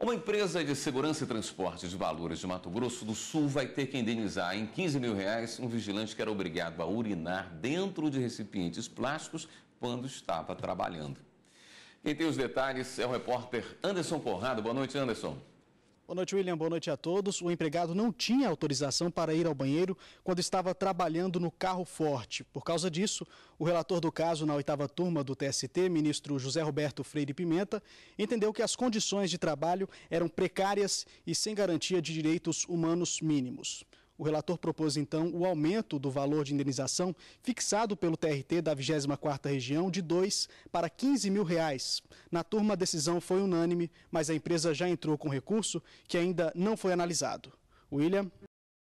Uma empresa de segurança e transporte de valores de Mato Grosso do Sul vai ter que indenizar em 15 mil reais um vigilante que era obrigado a urinar dentro de recipientes plásticos quando estava trabalhando. Quem tem os detalhes é o repórter Anderson Porrado. Boa noite, Anderson. Boa noite, William. Boa noite a todos. O empregado não tinha autorização para ir ao banheiro quando estava trabalhando no carro forte. Por causa disso, o relator do caso na oitava turma do TST, ministro José Roberto Freire Pimenta, entendeu que as condições de trabalho eram precárias e sem garantia de direitos humanos mínimos. O relator propôs, então, o aumento do valor de indenização fixado pelo TRT da 24ª região de 2 para 15 mil reais. Na turma, a decisão foi unânime, mas a empresa já entrou com recurso que ainda não foi analisado. William?